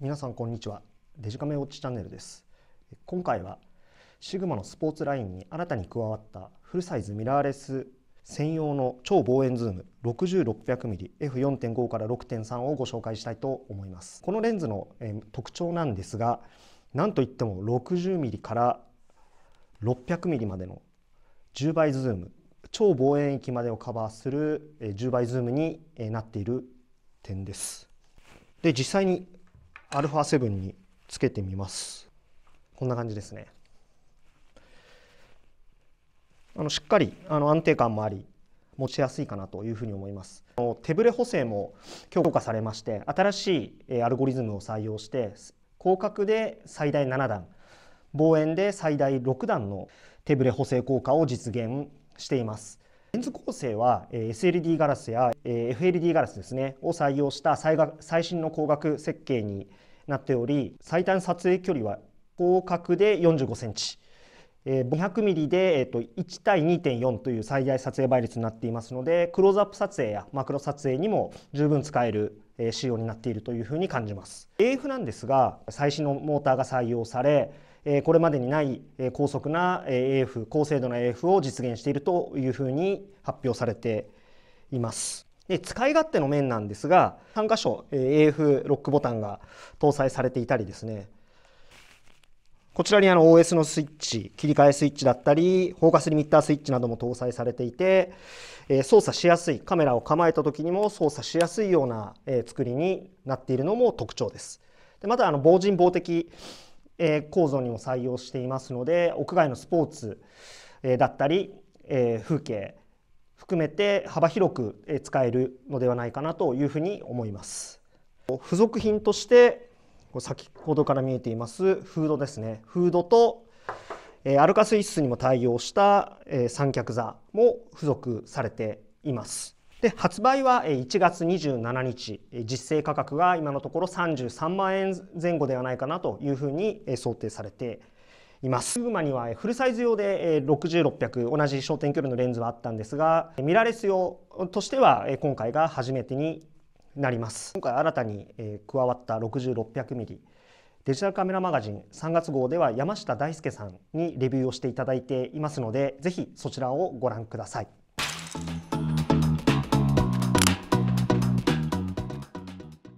皆さんこんにちはデジカメウォッチチャンネルです今回はシグマのスポーツラインに新たに加わったフルサイズミラーレス専用の超望遠ズーム 6600mmF4.5 から6.3をご紹介したいと思いますこのレンズの特徴なんですがなんといっても 60mm から 600mm までの10倍ズーム超望遠域までをカバーする10倍ズームになっている点ですで実際にアルファ7につけてみますこんな感じですねあのしっかりあの安定感もあり持ちやすいかなというふに思います手ブレ補正も強化されまして新しいアルゴリズムを採用して広角で最大7段望遠で最大6段の手ブレ補正効果を実現していますレンズ構成は SLD ガラスや FLD ガラスですねを採用した最新の光学設計になっており最短撮影距離は広角で45センチ2 0 0ミリで、えっと、1対2.4という最大撮影倍率になっていますのでクローズアップ撮影やマクロ撮影にも十分使える仕様になっているというふうに感じます AF なんですが最新のモーターが採用されこれまでにない高速な AF 高精度な AF を実現しているというふうに発表されていますで使い勝手の面なんですが3箇所 AF ロックボタンが搭載されていたりですねこちらにあの OS のスイッチ、切り替えスイッチだったり、フォーカスリミッタースイッチなども搭載されていて、え操作しやすい、カメラを構えた時にも操作しやすいような、え作りになっているのも特徴です。でまたあの防塵防滴、え構造にも採用していますので、屋外のスポーツ、えだったり、え風景含めて幅広く使えるのではないかなというふうに思います。付属品として先ほどから見えていますフードですねフードと、えー、アルカスイスにも対応した、えー、三脚座も付属されていますで発売は1月27日実勢価格が今のところ33万円前後ではないかなというふうに想定されていますグマにはフルサイズ用で600600同じ焦点距離のレンズはあったんですがミラーレス用としては今回が初めてになります今回新たに、加わった 6600mm デジタルカメラマガジン3月号では山下大輔さんにレビューをしていただいていますのでぜひそちらをご覧ください。